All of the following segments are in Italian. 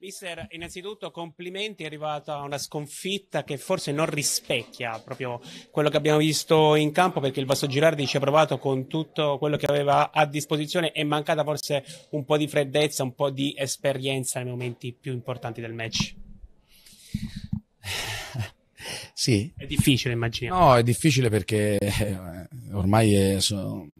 Mister, innanzitutto complimenti, è arrivata una sconfitta che forse non rispecchia proprio quello che abbiamo visto in campo perché il Vasso Girardi ci ha provato con tutto quello che aveva a disposizione e mancata forse un po' di freddezza, un po' di esperienza nei momenti più importanti del match. Sì. È difficile immagino. No, è difficile perché eh, ormai è, sono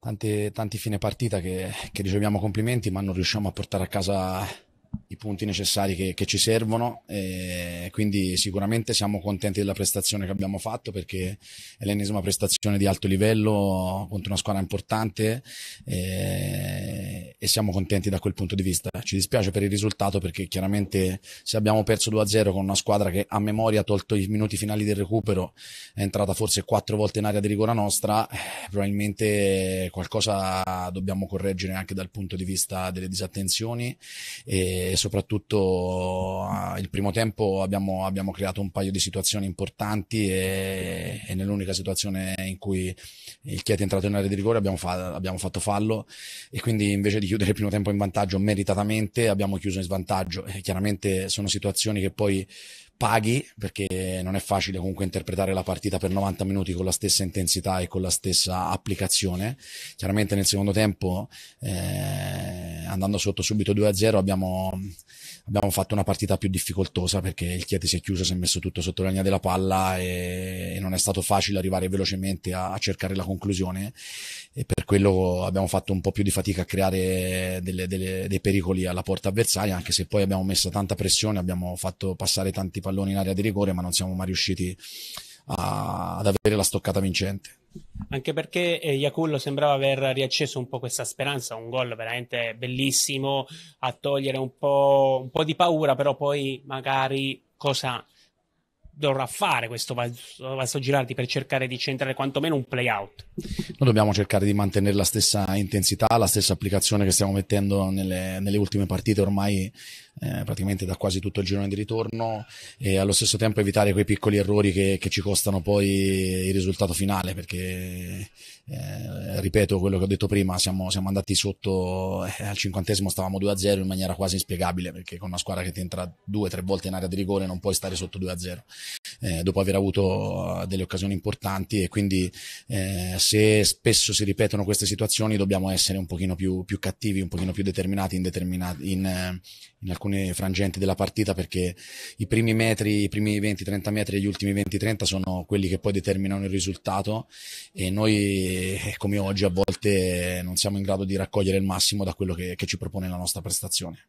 tante, tanti fine partita che, che, riceviamo complimenti ma non riusciamo a portare a casa i punti necessari che, che ci servono. E quindi sicuramente siamo contenti della prestazione che abbiamo fatto perché è l'ennesima prestazione di alto livello contro una squadra importante e, eh, e siamo contenti da quel punto di vista. Ci dispiace per il risultato perché chiaramente se abbiamo perso 2-0 con una squadra che a memoria ha tolto i minuti finali del recupero, è entrata forse quattro volte in area di rigore nostra, eh, probabilmente qualcosa dobbiamo correggere anche dal punto di vista delle disattenzioni e soprattutto il primo tempo abbiamo, abbiamo creato un paio di situazioni importanti e, e nell'unica situazione in cui il Chieti è entrato in area di rigore abbiamo, fa, abbiamo, fatto fallo e quindi invece di chiudere il primo tempo in vantaggio meritatamente abbiamo chiuso in svantaggio e chiaramente sono situazioni che poi paghi perché non è facile comunque interpretare la partita per 90 minuti con la stessa intensità e con la stessa applicazione chiaramente nel secondo tempo eh, andando sotto subito 2-0 abbiamo, abbiamo, fatto una partita più difficoltosa perché il Chieti si è chiuso, si è messo tutto sotto la linea della palla e, e non è stato facile arrivare velocemente a, a, cercare la conclusione e per quello abbiamo fatto un po' più di fatica a creare delle, delle, dei pericoli alla porta avversaria anche se poi abbiamo messo tanta pressione, abbiamo fatto passare tanti palloni in area di rigore ma non siamo mai riusciti a, ad avere la stoccata vincente anche perché eh, Iacullo sembrava aver riacceso un po' questa speranza, un gol veramente bellissimo a togliere un po', un po di paura, però poi magari cosa dovrà fare questo Vasto Girardi per cercare di centrare quantomeno un play out. Noi dobbiamo cercare di mantenere la stessa intensità, la stessa applicazione che stiamo mettendo nelle, nelle ultime partite ormai eh, praticamente da quasi tutto il girone di ritorno e allo stesso tempo evitare quei piccoli errori che, che ci costano poi il risultato finale perché eh, ripeto quello che ho detto prima siamo, siamo andati sotto eh, al cinquantesimo stavamo 2-0 in maniera quasi inspiegabile perché con una squadra che ti entra due o tre volte in area di rigore non puoi stare sotto 2-0 eh, dopo aver avuto eh, delle occasioni importanti e quindi eh, se spesso si ripetono queste situazioni dobbiamo essere un pochino più, più cattivi, un pochino più determinati in, determinati, in, eh, in alcune frangenti della partita perché i primi metri, i primi 20-30 metri e gli ultimi 20-30 sono quelli che poi determinano il risultato e noi eh, come oggi a volte non siamo in grado di raccogliere il massimo da quello che, che ci propone la nostra prestazione.